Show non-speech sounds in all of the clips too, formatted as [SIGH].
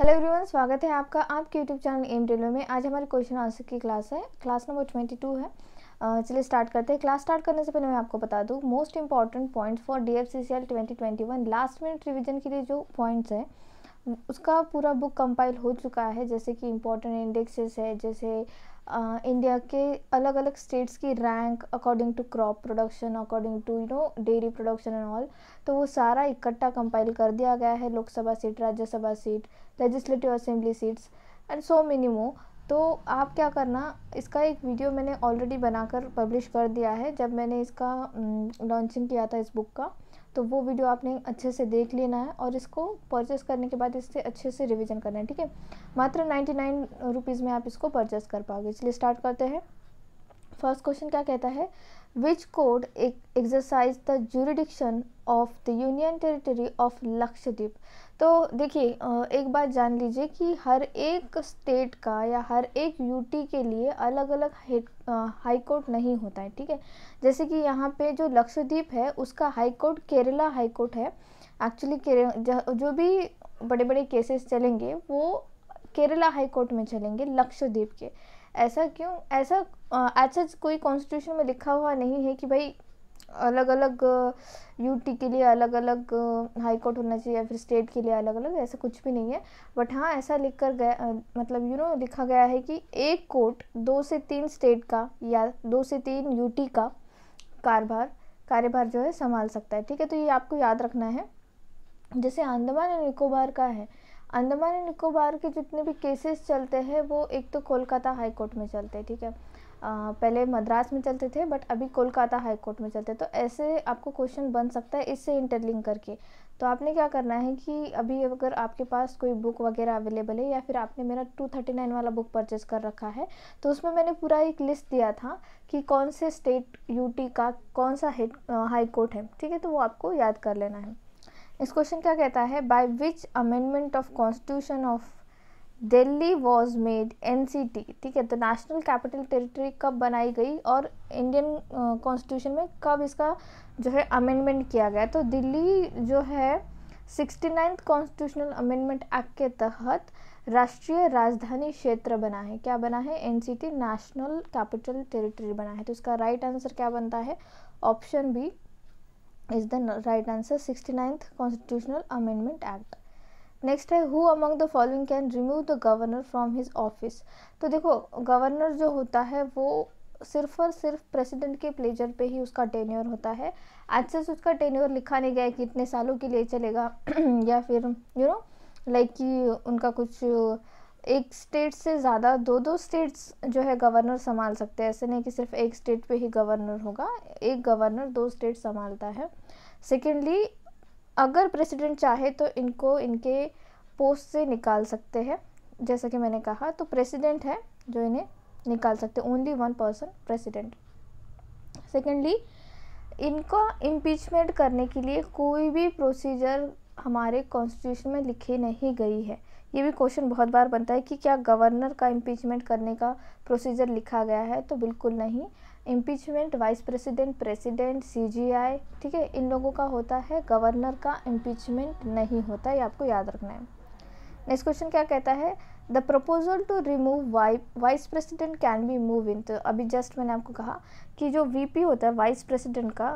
hello everyone स्वागत है आपका आपके यूट्यूब चैनल एम टेलो में आज हमारी क्वेश्चन आंसर की क्लास है क्लास नंबर ट्वेंटी टू है चलिए स्टार्ट करते हैं क्लास स्टार्ट करने से पहले मैं आपको बता दूँ most important point for D F C C L twenty twenty one last minute revision के लिए जो पॉइंट्स है उसका पूरा बुक कंपाइल हो चुका है जैसे कि इंपॉर्टेंट इंडेक्सेस है जैसे इंडिया के अलग अलग स्टेट्स की rank according to crop production according to you know dairy production and all तो वो सारा इकट्ठा कंपाइल कर दिया गया है Lok Sabha seat Rajya Sabha seat legislative assembly seats and so many मो तो आप क्या करना इसका एक वीडियो मैंने ऑलरेडी बनाकर पब्लिश कर दिया है जब मैंने इसका लॉन्चिंग किया था इस बुक का तो वो वीडियो आपने अच्छे से देख लेना है और इसको परचेस करने के बाद इससे अच्छे से रिविज़न करना है ठीक है मात्र नाइन्टी नाइन रुपीज़ में आप इसको परचेस कर पाओगे इसलिए स्टार्ट करते हैं फर्स्ट क्वेश्चन क्या कहता है which court exercise the jurisdiction of the union territory of Lakshadweep तो देखिए एक बात जान लीजिए कि हर एक स्टेट का या हर एक यूटी के लिए अलग अलग हाई कोर्ट नहीं होता है ठीक है जैसे कि यहाँ पे जो लक्षद्वीप है उसका high court Kerala high court है एक्चुअली जो भी बड़े बड़े केसेस चलेंगे वो केरला हाई कोर्ट में चलेंगे लक्षद्वीप के ऐसा क्यों ऐसा ऐसा कोई कॉन्स्टिट्यूशन में लिखा हुआ नहीं है कि भाई अलग अलग यूटी के लिए अलग अलग हाई कोर्ट होना चाहिए या फिर स्टेट के लिए अलग अलग ऐसा कुछ भी नहीं है बट हाँ ऐसा लिख कर गया मतलब यू you नो know, लिखा गया है कि एक कोर्ट दो से तीन स्टेट का या दो से तीन यूटी का कारभार कार्यभार जो है संभाल सकता है ठीक है तो ये आपको याद रखना है जैसे अंदमान एंड निकोबार का है अंदमान एंड निकोबार के जितने भी केसेस चलते हैं वो एक तो कोलकाता हाई कोर्ट में चलते हैं ठीक है पहले मद्रास में चलते थे बट अभी कोलकाता हाई कोर्ट में चलते तो ऐसे आपको क्वेश्चन बन सकता है इससे इंटरलिंक करके तो आपने क्या करना है कि अभी अगर आपके पास कोई बुक वगैरह अवेलेबल है या फिर आपने मेरा टू थर्टी नाइन वाला बुक परचेज कर रखा है तो उसमें मैंने पूरा एक लिस्ट दिया था कि कौन से स्टेट यूटी का कौन सा हेड हाई कोर्ट है ठीक है तो वो आपको याद कर लेना है इस क्वेश्चन क्या कहता है by which amendment of constitution of Delhi was made NCT ठीक है तो नेशनल कैपिटल टेरिटरी कब बनाई गई और इंडियन कॉन्स्टिट्यूशन में कब इसका जो है अमेंडमेंट किया गया तो दिल्ली जो है sixty ninth constitutional amendment act के तहत राष्ट्रीय राजधानी क्षेत्र बना है क्या बना है टी नेशनल कैपिटल टेरिटरी बना है तो इसका राइट right आंसर क्या बनता है option B is the right answer sixty ninth constitutional amendment act next है who among the following can remove the governor from his office तो देखो गवर्नर जो होता है वो सिर्फ और सिर्फ प्रेसिडेंट के प्लेजर पे ही उसका टेन्योर होता है आज से उसका टेन्योर लिखा नहीं गया कि इतने सालों के लिए चलेगा [CLEARS THROAT] या फिर यू नो लाइक कि उनका कुछ एक स्टेट से ज़्यादा दो दो स्टेट्स जो है गवर्नर संभाल सकते हैं ऐसे नहीं कि सिर्फ एक स्टेट पे ही गवर्नर होगा एक गवर्नर दो स्टेट संभालता है सेकेंडली अगर प्रेसिडेंट चाहे तो इनको इनके पोस्ट से निकाल सकते हैं जैसा कि मैंने कहा तो प्रेसिडेंट है जो इन्हें निकाल सकते only one person president secondly इनका इम्पीचमेंट करने के लिए कोई भी प्रोसीजर हमारे कॉन्स्टिट्यूशन में लिखी नहीं गई है ये भी क्वेश्चन बहुत बार बनता है कि क्या गवर्नर का इम्पीचमेंट करने का प्रोसीजर लिखा गया है तो बिल्कुल नहीं impeachment vice president president CJI ठीक है इन लोगों का होता है गवर्नर का इम्पीचमेंट नहीं होता ये आपको याद रखना है नेक्स्ट क्वेश्चन क्या कहता है the proposal to remove vice president can be move in तो अभी जस्ट मैंने आपको कहा कि जो वीपी होता है वाइस प्रेसिडेंट का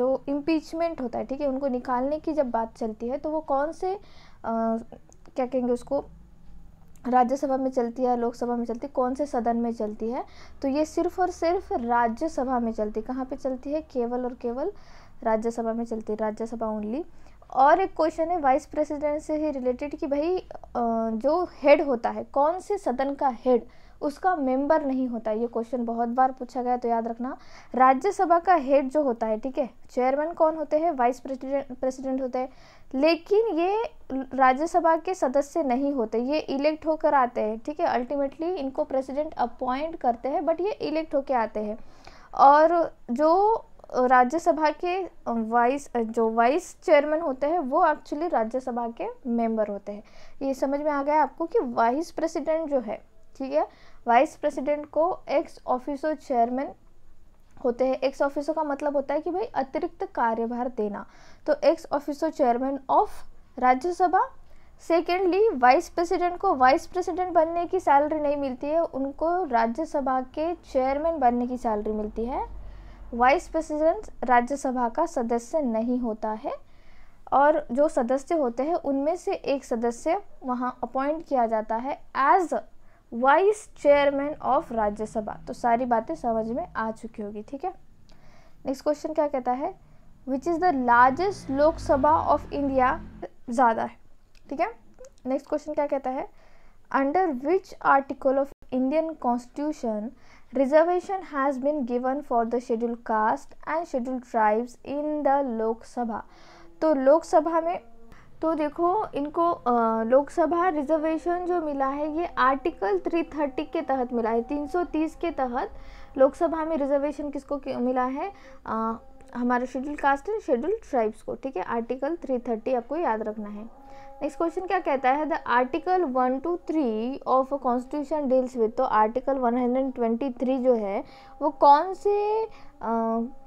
जो इम्पीचमेंट होता है ठीक है उनको निकालने की जब बात चलती है तो वो कौन से आ, क्या कहेंगे उसको राज्यसभा में चलती है लोकसभा में चलती है कौन से सदन में चलती है तो ये सिर्फ और सिर्फ राज्यसभा में चलती है कहाँ पर चलती है केवल और केवल राज्यसभा में चलती है राज्यसभा ओनली और एक क्वेश्चन है वाइस प्रेसिडेंट से ही रिलेटेड कि भाई जो हेड होता है कौन से सदन का हेड उसका मेंबर नहीं होता ये क्वेश्चन बहुत बार पूछा गया तो याद रखना राज्यसभा का हेड जो होता है ठीक है चेयरमैन कौन होते हैं वाइस प्रेसिडेंट प्रेसिडेंट होते हैं लेकिन ये राज्यसभा के सदस्य नहीं होते ये इलेक्ट होकर आते हैं ठीक है अल्टीमेटली इनको प्रेसिडेंट अपॉइंट करते हैं बट ये इलेक्ट होकर आते हैं और जो राज्यसभा के वाइस जो वाइस चेयरमैन होते हैं वो एक्चुअली राज्यसभा के मेंबर होते हैं ये समझ में आ गया आपको कि वाइस प्रेसिडेंट जो है ठीक है वाइस प्रेसिडेंट को एक्स ऑफिसो चेयरमैन होते हैं एक्स ऑफिसो का मतलब होता है कि भाई अतिरिक्त कार्यभार देना तो ex officio chairman of Rajya Sabha secondly vice president को वाइस प्रेसिडेंट बनने की सैलरी नहीं मिलती है उनको राज्यसभा के चेयरमैन बनने की सैलरी मिलती है वाइस प्रेसिडेंट राज्यसभा का सदस्य नहीं होता है और जो सदस्य होते हैं उनमें से एक सदस्य वहाँ अपॉइंट किया जाता है as vice chairman of Rajya Sabha तो सारी बातें समझ में आ चुकी होगी ठीक है नेक्स्ट क्वेश्चन क्या कहता है which is the largest Lok Sabha of India ज़्यादा है ठीक है नेक्स्ट क्वेश्चन क्या कहता है under which article of Indian constitution reservation has been given for the schedule caste and schedule tribes in the Lok Sabha तो लोकसभा में तो देखो इनको लोकसभा रिजर्वेशन जो मिला है ये आर्टिकल 330 के तहत मिला है 330 के तहत लोकसभा में रिजर्वेशन किसको मिला है आ, हमारा schedule caste and schedule tribes को ठीक है आर्टिकल थ्री थर्टी आपको याद रखना है नेक्स्ट क्वेश्चन क्या कहता है the article one two three of constitution deals with तो article one hundred twenty three जो है वो कौन से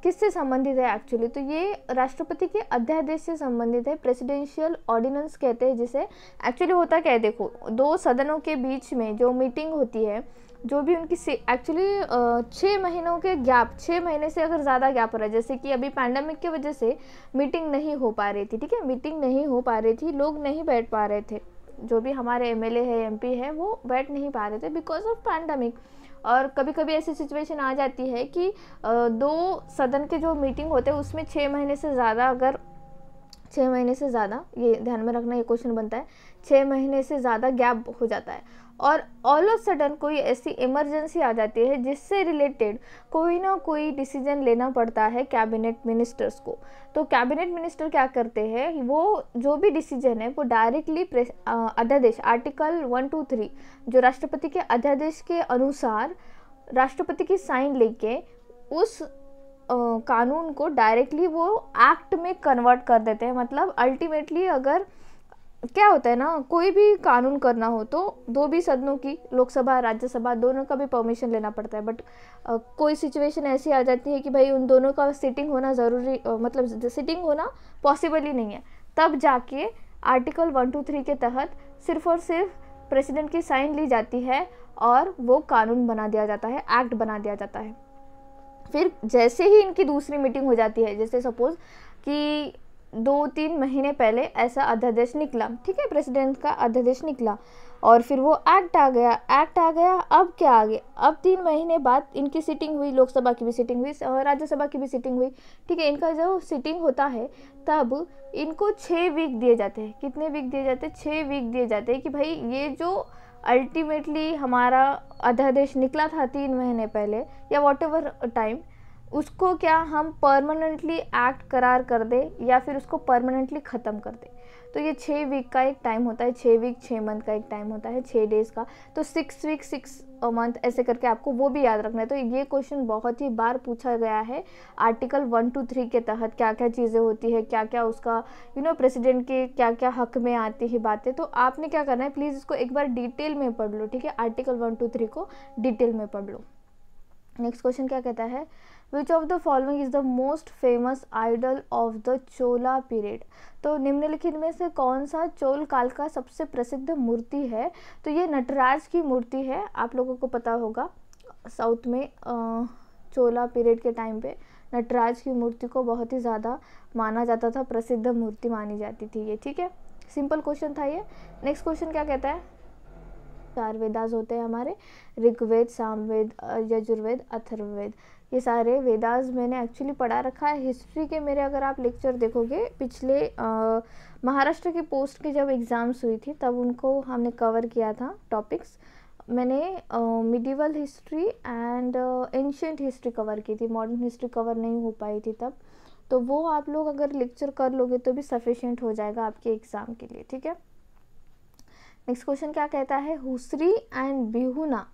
किससे संबंधित है एक्चुअली तो ये राष्ट्रपति के अध्यादेश से संबंधित है प्रेसिडेंशियल ऑर्डिनेंस कहते हैं जिसे एक्चुअली होता क्या है देखो दो सदनों के बीच में जो मीटिंग होती है जो भी उनकी एक्चुअली छः महीनों के गैप छः महीने से अगर ज़्यादा गैप हो रहा है जैसे कि अभी पैंडमिक की वजह से मीटिंग नहीं हो पा रही थी ठीक है मीटिंग नहीं हो पा रही थी लोग नहीं बैठ पा रहे थे जो भी हमारे एम एल है एम है वो बैठ नहीं पा रहे थे बिकॉज ऑफ पैंडमिक और कभी कभी ऐसी सिचुएशन आ जाती है कि दो सदन के जो मीटिंग होते हैं उसमें छः महीने से ज़्यादा अगर छः महीने से ज़्यादा ये ध्यान में रखना ये क्वेश्चन बनता है छः महीने से ज़्यादा गैप हो जाता है और ऑल ऑफ सडन कोई ऐसी इमरजेंसी आ जाती है जिससे रिलेटेड कोई ना कोई डिसीजन लेना पड़ता है कैबिनेट मिनिस्टर्स को तो कैबिनेट मिनिस्टर क्या करते हैं वो जो भी डिसीजन है वो डायरेक्टली अध्यादेश आर्टिकल वन टू थ्री जो राष्ट्रपति के अध्यादेश के अनुसार राष्ट्रपति की साइन लेके उस आ, कानून को डायरेक्टली वो एक्ट में कन्वर्ट कर देते हैं मतलब अल्टीमेटली अगर क्या होता है ना कोई भी कानून करना हो तो दो भी सदनों की लोकसभा राज्यसभा दोनों का भी परमिशन लेना पड़ता है बट आ, कोई सिचुएशन ऐसी आ जाती है कि भाई उन दोनों का सिटिंग होना ज़रूरी मतलब सिटिंग होना पॉसिबल ही नहीं है तब जाके आर्टिकल वन टू थ्री के तहत सिर्फ और सिर्फ प्रेसिडेंट की साइन ली जाती है और वो कानून बना दिया जाता है एक्ट बना दिया जाता है फिर जैसे ही इनकी दूसरी मीटिंग हो जाती है जैसे सपोज़ कि दो तीन महीने पहले ऐसा अध्यादेश निकला ठीक है प्रेसिडेंट का अध्यादेश निकला और फिर वो एक्ट आ गया एक्ट आ गया अब क्या आ गया अब तीन महीने बाद इनकी सिटिंग हुई लोकसभा की भी सिटिंग हुई और राज्यसभा की भी सिटिंग हुई ठीक है इनका जो सिटिंग होता है तब इनको छः वीक दिए जाते हैं कितने वीक दिए जाते हैं छः वीक दिए जाते हैं कि भाई ये जो अल्टीमेटली हमारा अध्यादेश निकला था तीन महीने पहले या वॉट टाइम उसको क्या हम परमानेंटली एक्ट करार कर दे या फिर उसको परमानेंटली ख़त्म कर दे तो ये छः वीक का एक टाइम होता है छः वीक छः मंथ का एक टाइम होता है छः डेज़ का तो सिक्स वीक सिक्स मंथ ऐसे करके आपको वो भी याद रखना है तो ये क्वेश्चन बहुत ही बार पूछा गया है आर्टिकल वन टू थ्री के तहत क्या क्या चीज़ें होती है क्या क्या उसका यू नो प्रेसिडेंट के क्या क्या हक में आती है बातें तो आपने क्या करना है प्लीज़ इसको एक बार डिटेल में पढ़ लो ठीक है आर्टिकल वन टू थ्री को डिटेल में पढ़ लो नेक्स्ट क्वेश्चन क्या कहता है which of the following is the most famous idol of the Chola period तो निम्नलिखित में से कौन सा चोल काल का सबसे प्रसिद्ध मूर्ति है तो ये नटराज की मूर्ति है आप लोगों को पता होगा साउथ में चोला पीरियड के टाइम पे नटराज की मूर्ति को बहुत ही ज़्यादा माना जाता था प्रसिद्ध मूर्ति मानी जाती थी ये ठीक है सिंपल क्वेश्चन था ये नेक्स्ट क्वेश्चन क्या कहता है चार वेदाज होते हैं हमारे ऋग्वेद सामवेद यजुर्वेद अथर्ववेद ये सारे वेदास मैंने एक्चुअली पढ़ा रखा है हिस्ट्री के मेरे अगर आप लेक्चर देखोगे पिछले महाराष्ट्र के पोस्ट के जब एग्ज़ाम्स हुई थी तब उनको हमने कवर किया था टॉपिक्स मैंने medieval history and ancient history cover की थी मॉडर्न हिस्ट्री कवर नहीं हो पाई थी तब तो वो आप लोग अगर लेक्चर कर लोगे तो भी सफिशेंट हो जाएगा आपके एग्ज़ाम के लिए ठीक है नेक्स्ट क्वेश्चन क्या कहता है हुसरी एंड बिहुना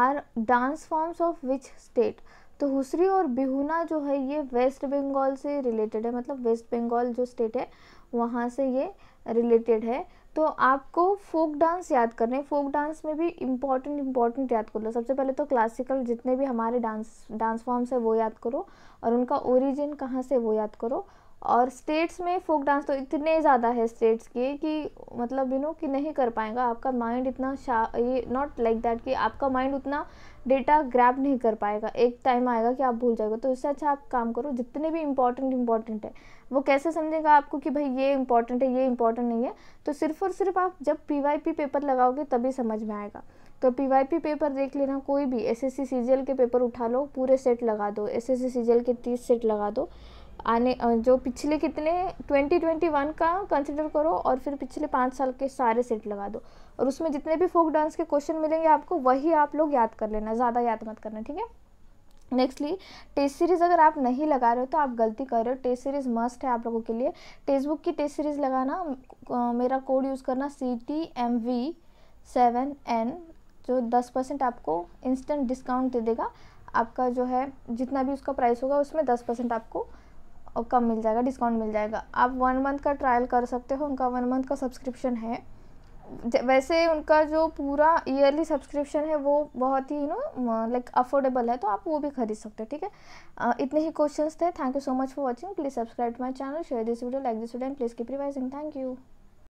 are dance forms of which state तो हुसरी और बिहुना जो है ये वेस्ट बंगाल से रिलेटेड है मतलब वेस्ट बंगाल जो स्टेट है वहाँ से ये रिलेटेड है तो आपको फोक डांस याद करने फोक डांस में भी इम्पॉर्टेंट इम्पॉर्टेंट याद कर लो सबसे पहले तो क्लासिकल जितने भी हमारे डांस डांस फॉर्म्स है वो याद करो और उनका ओरिजिन कहाँ से वो याद करो और स्टेट्स में फोक डांस तो इतने ज़्यादा है स्टेट्स के कि मतलब यू नो कि नहीं कर पाएगा आपका माइंड इतना शा ये नॉट लाइक दैट कि आपका माइंड उतना डेटा ग्रैब नहीं कर पाएगा एक टाइम आएगा कि आप भूल जाएगा तो इससे अच्छा आप काम करो जितने भी इंपॉर्टेंट इंपॉर्टेंट है वो कैसे समझेगा आपको कि भाई ये इंपॉर्टेंट है ये इंपॉर्टेंट नहीं है तो सिर्फ और सिर्फ आप जब पी पेपर लगाओगे तभी समझ में आएगा तो पी पेपर देख लेना कोई भी एस एस के पेपर उठा लो पूरे सेट लगा दो एस एस के तीस सेट लगा दो आने जो पिछले कितने 2021 का कंसिडर करो और फिर पिछले पाँच साल के सारे सेट लगा दो और उसमें जितने भी फोक डांस के क्वेश्चन मिलेंगे आपको वही आप लोग याद कर लेना ज़्यादा याद मत करना ठीक है नेक्स्टली टेस्ट सीरीज़ अगर आप नहीं लगा रहे हो तो आप गलती कर रहे हो टेस्ट सीरीज़ मस्ट है आप लोगों के लिए टेक्स्ट बुक की टेस्ट सीरीज़ लगाना मेरा कोड यूज़ करना C T M V seven N जो दस परसेंट आपको इंस्टेंट डिस्काउंट दे देगा आपका जो है जितना भी उसका प्राइस होगा उसमें दस परसेंट आपको कम मिल जाएगा डिस्काउंट मिल जाएगा आप वन मंथ का ट्रायल कर सकते हो उनका वन मंथ का सब्सक्रिप्शन है वैसे उनका जो पूरा ईयरली सब्सक्रिप्शन है वो बहुत ही यू नो लाइक अफोर्डेबल है तो आप वो भी खरीद सकते हो ठीक है इतने ही क्वेश्चंस थे thank you so much for watching please subscribe my channel share this video like this video and please keep revising thank you